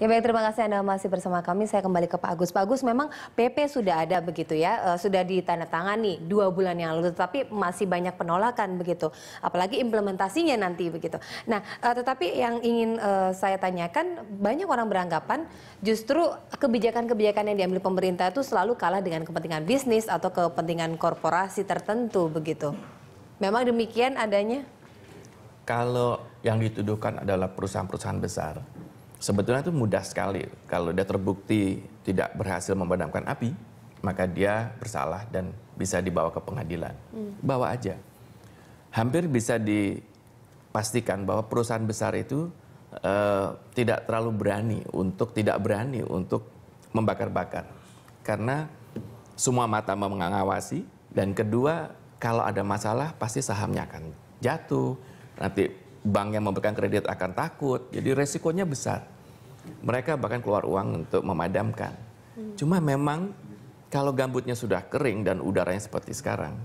Ya baik, terima kasih Anda masih bersama kami. Saya kembali ke Pak Agus. Pak Agus, memang PP sudah ada begitu ya, eh, sudah ditandatangani dua bulan yang lalu, tetapi masih banyak penolakan begitu. Apalagi implementasinya nanti begitu. Nah, eh, tetapi yang ingin eh, saya tanyakan, banyak orang beranggapan justru kebijakan-kebijakan yang diambil pemerintah itu selalu kalah dengan kepentingan bisnis atau kepentingan korporasi tertentu begitu. Memang demikian adanya? Kalau yang dituduhkan adalah perusahaan-perusahaan besar, Sebetulnya itu mudah sekali. Kalau dia terbukti tidak berhasil memadamkan api, maka dia bersalah dan bisa dibawa ke pengadilan. Hmm. Bawa aja. Hampir bisa dipastikan bahwa perusahaan besar itu uh, tidak terlalu berani untuk tidak berani untuk membakar-bakar. Karena semua mata mengawasi dan kedua kalau ada masalah pasti sahamnya akan jatuh. Nanti bank yang memberikan kredit akan takut. Jadi resikonya besar. Mereka bahkan keluar uang untuk memadamkan. Cuma memang kalau gambutnya sudah kering dan udaranya seperti sekarang,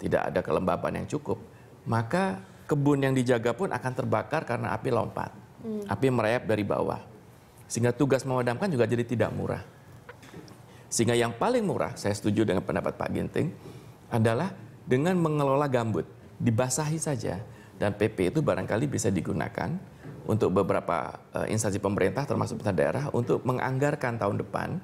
tidak ada kelembapan yang cukup, maka kebun yang dijaga pun akan terbakar karena api lompat. Hmm. Api merayap dari bawah. Sehingga tugas memadamkan juga jadi tidak murah. Sehingga yang paling murah, saya setuju dengan pendapat Pak Ginting, adalah dengan mengelola gambut. Dibasahi saja dan PP itu barangkali bisa digunakan untuk beberapa uh, instansi pemerintah termasuk pemerintah daerah untuk menganggarkan tahun depan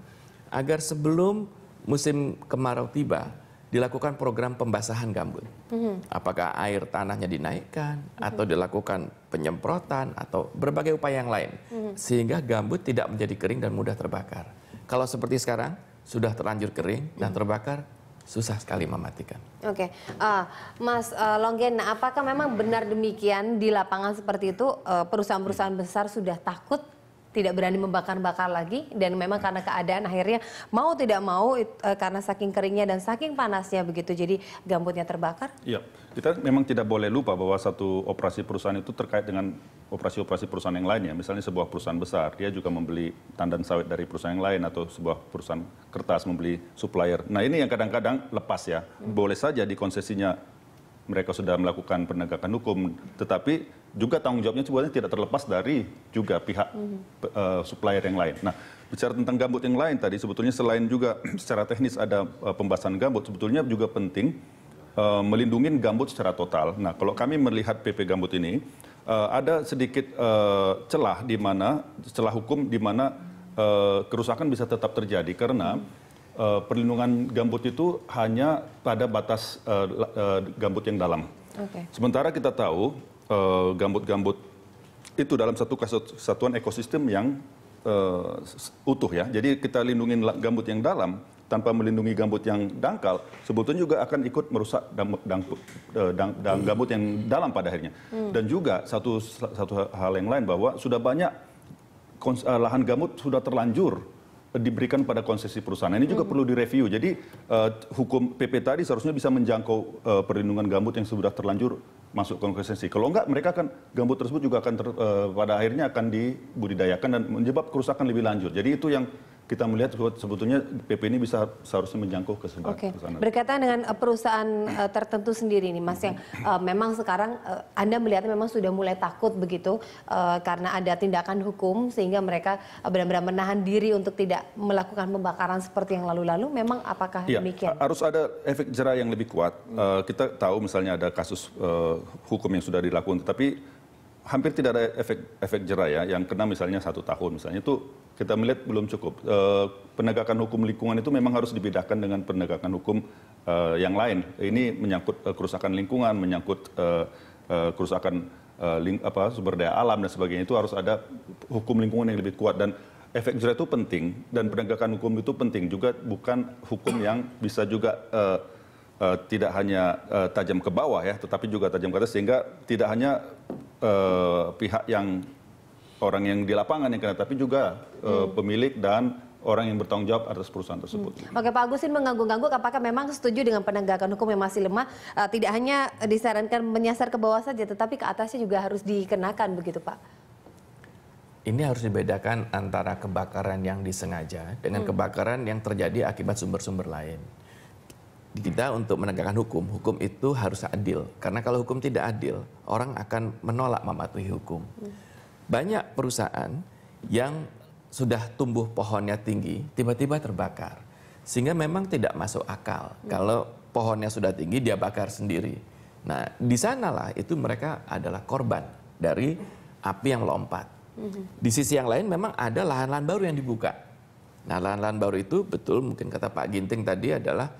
agar sebelum musim kemarau tiba dilakukan program pembasahan gambut. Mhm. Apakah air tanahnya dinaikkan mhm. atau dilakukan penyemprotan atau berbagai upaya yang lain mhm. sehingga gambut tidak menjadi kering dan mudah terbakar. Kalau seperti sekarang sudah terlanjur kering dan terbakar susah sekali mematikan. Oke, okay. uh, eh, Mas uh, Longgen, apakah memang benar demikian di lapangan seperti itu eh, perusahaan-perusahaan besar sudah takut tidak berani membakar-bakar lagi dan memang karena keadaan akhirnya mau tidak mau eh, karena saking keringnya dan saking panasnya begitu jadi gambutnya terbakar? Iya, kita memang tidak boleh lupa bahwa satu operasi perusahaan itu terkait dengan operasi-operasi perusahaan yang lainnya. Misalnya sebuah perusahaan besar, dia juga membeli tandan sawit dari perusahaan yang lain atau sebuah perusahaan kertas membeli supplier. Nah ini yang kadang-kadang lepas ya, hmm. boleh saja di konsesinya mereka sudah melakukan penegakan hukum, tetapi juga tanggung jawabnya sebenarnya tidak terlepas dari juga pihak uh, supplier yang lain. Nah, bicara tentang gambut yang lain tadi, sebetulnya selain juga secara teknis ada uh, pembahasan gambut, sebetulnya juga penting uh, melindungi gambut secara total. Nah, kalau kami melihat PP gambut ini, uh, ada sedikit uh, celah di mana celah hukum di mana uh, kerusakan bisa tetap terjadi karena hmm uh, perlindungan gambut itu hanya pada batas uh, uh, gambut yang dalam. Okay. Sementara kita tahu gambut gambut-gambut itu dalam satu kesatuan ekosistem yang uh, utuh ya. Jadi kita lindungi gambut yang dalam tanpa melindungi gambut yang dangkal, sebetulnya juga akan ikut merusak dang, dang, dang, gambut yang dalam pada akhirnya. Hmm. Dan juga satu satu hal yang lain bahwa sudah banyak lahan gambut sudah terlanjur diberikan pada konsesi perusahaan. Ini juga -hmm. perlu direview. Jadi uh, hukum PP tadi seharusnya bisa menjangkau uh, perlindungan gambut yang sudah terlanjur masuk konsesi. Kalau enggak mereka akan gambut tersebut juga akan ter, uh, pada akhirnya akan dibudidayakan dan menyebab kerusakan lebih lanjut. Jadi itu yang kita melihat sebetulnya PP ini bisa seharusnya menjangkau ke sana. Okay. Berkaitan dengan eh, perusahaan eh, tertentu sendiri nih, Mas, yang uh, memang sekarang uh, Anda melihat memang sudah mulai takut begitu uh, karena ada tindakan hukum sehingga mereka benar-benar menahan diri untuk tidak melakukan pembakaran seperti yang lalu-lalu. Memang apakah ya, demikian? Harus ada efek jerah yang lebih kuat. Uh, kita tahu misalnya ada kasus uh, hukum yang sudah dilakukan, tetapi hampir tidak ada efek efek jerah ya yang kena misalnya satu tahun misalnya itu kita melihat belum cukup e, penegakan hukum lingkungan itu memang harus dibedakan dengan penegakan hukum e, yang lain ini menyangkut e, kerusakan lingkungan menyangkut e, e, kerusakan e, ling, apa sumber daya alam dan sebagainya itu harus ada hukum lingkungan yang lebih kuat dan efek jerah itu penting dan penegakan hukum itu penting juga bukan hukum yang bisa juga e, Uh, tidak hanya uh, tajam ke bawah ya, tetapi juga tajam ke atas sehingga tidak hanya uh, pihak yang orang yang di lapangan yang kena, tapi juga uh, pemilik dan orang yang bertanggung jawab atas perusahaan hmm. tersebut. Hmm. Oke, Pak Agusin mengganggu-ganggu, apakah memang setuju dengan penegakan hukum yang masih lemah? Uh, tidak hanya disarankan menyasar ke bawah saja, tetapi ke atasnya juga harus dikenakan begitu, Pak. Ini harus dibedakan antara kebakaran yang disengaja dengan hmm. kebakaran yang terjadi akibat sumber-sumber lain kita untuk menegakkan hukum, hukum itu harus adil. Karena kalau hukum tidak adil, orang akan menolak mematuhi hukum. Banyak perusahaan yang sudah tumbuh pohonnya tinggi, tiba-tiba terbakar. Sehingga memang tidak masuk akal. Hmm. Kalau pohonnya sudah tinggi, dia bakar sendiri. Nah, di sanalah itu mereka adalah korban dari api yang lompat. Hmm. Di sisi yang lain memang ada lahan-lahan baru yang dibuka. Nah, lahan-lahan baru itu betul mungkin kata Pak Ginting tadi adalah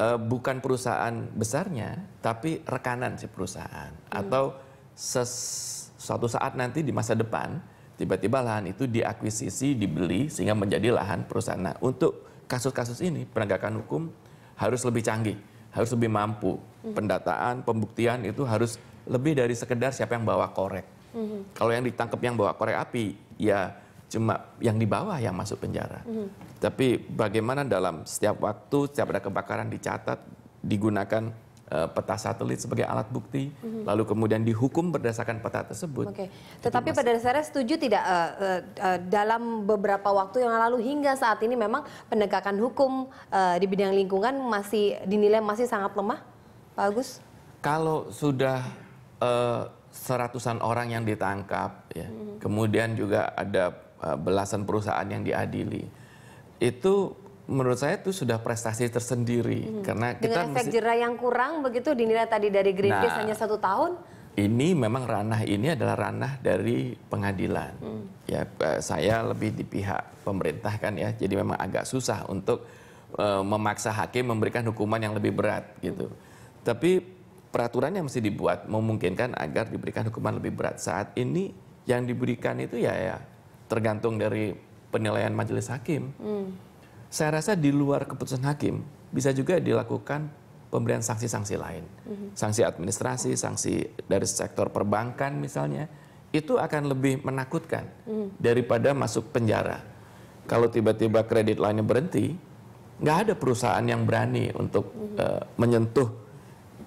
uh, bukan perusahaan besarnya, tapi rekanan si perusahaan. Hmm. Atau sesuatu suatu saat nanti di masa depan, tiba-tiba lahan itu diakuisisi, dibeli, sehingga menjadi lahan perusahaan. Nah, untuk kasus-kasus ini, penegakan hukum harus lebih canggih, harus lebih mampu. Hmm. Pendataan, pembuktian itu harus lebih dari sekedar siapa yang bawa korek. Hmm. Kalau yang ditangkap yang bawa korek api, ya cuma yang di bawah yang masuk penjara. Mm. Tapi bagaimana dalam setiap waktu, setiap ada kebakaran dicatat, digunakan uh, peta satelit sebagai alat bukti, mm-hmm. lalu kemudian dihukum berdasarkan peta tersebut. okay. tetapi pada dasarnya setuju tidak uh, uh, dalam beberapa waktu yang lalu hingga saat ini memang penegakan hukum uh, di bidang lingkungan masih dinilai masih sangat lemah, Pak Agus? Kalau sudah uh, seratusan orang yang ditangkap, ya, mm-hmm. kemudian juga ada Eh, belasan perusahaan yang diadili. Itu menurut saya itu sudah prestasi tersendiri hmm. karena kita dengan efek mesti... jera yang kurang begitu dinilai tadi dari Greenpeace nah, hanya satu tahun. Ini memang ranah ini adalah ranah dari pengadilan. Hmm. Ya eh, saya lebih di pihak pemerintah kan ya. Jadi memang agak susah untuk uh, memaksa hakim memberikan hukuman yang lebih berat gitu. Hmm. Tapi yang mesti dibuat memungkinkan agar diberikan hukuman lebih berat. Saat ini yang diberikan itu ya ya tergantung dari penilaian majelis hakim. Hmm. Saya rasa di luar keputusan hakim bisa juga dilakukan pemberian sanksi-sanksi lain. Hmm. Sanksi administrasi, sanksi dari sektor perbankan misalnya, itu akan lebih menakutkan hmm. daripada masuk penjara. Kalau tiba-tiba kredit lainnya berhenti, nggak ada perusahaan yang berani untuk hmm. uh, menyentuh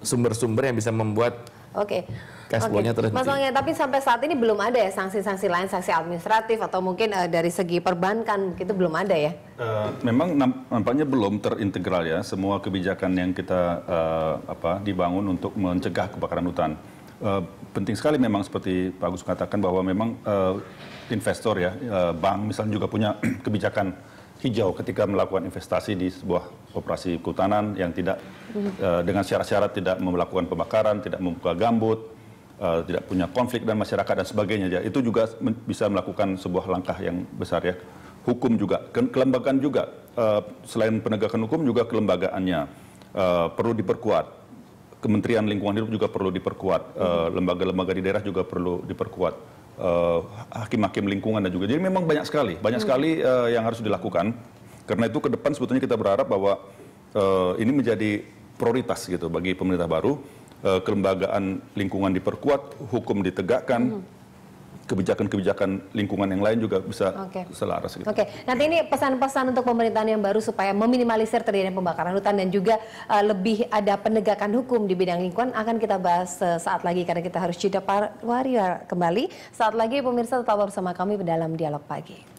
sumber-sumber yang bisa membuat Oke. Okay. okay. terus. Mas Wangya, tapi sampai saat ini belum ada ya sanksi-sanksi lain, sanksi administratif atau mungkin uh, dari segi perbankan itu belum ada ya? Uh, memang nampaknya belum terintegral ya semua kebijakan yang kita uh, apa dibangun untuk mencegah kebakaran hutan. Uh, penting sekali memang seperti Pak Agus katakan bahwa memang uh, investor ya uh, bank misalnya juga punya kebijakan hijau ketika melakukan investasi di sebuah operasi kehutanan yang tidak uh, dengan syarat-syarat tidak melakukan pembakaran, tidak membuka gambut, uh, tidak punya konflik dengan masyarakat dan sebagainya. Ya, itu juga bisa melakukan sebuah langkah yang besar ya. Hukum juga, ke kelembagaan juga. Uh, selain penegakan hukum juga kelembagaannya uh, perlu diperkuat. Kementerian Lingkungan Hidup juga perlu diperkuat. Lembaga-lembaga uh, lembaga -lembaga di daerah juga perlu diperkuat Eh, hakim-hakim uh, lingkungan dan juga. Jadi memang banyak sekali, banyak hmm. sekali uh, yang harus dilakukan. Karena itu ke depan sebetulnya kita berharap bahwa uh, ini menjadi prioritas gitu bagi pemerintah baru, uh, kelembagaan lingkungan diperkuat, hukum ditegakkan. Hmm kebijakan-kebijakan lingkungan yang lain juga bisa okay. selaras. Gitu. Oke, okay. nanti ini pesan-pesan untuk pemerintahan yang baru supaya meminimalisir terjadinya pembakaran hutan dan juga uh, lebih ada penegakan hukum di bidang lingkungan akan kita bahas uh, saat lagi karena kita harus jeda warrior kembali. Saat lagi pemirsa tetap bersama kami dalam dialog pagi.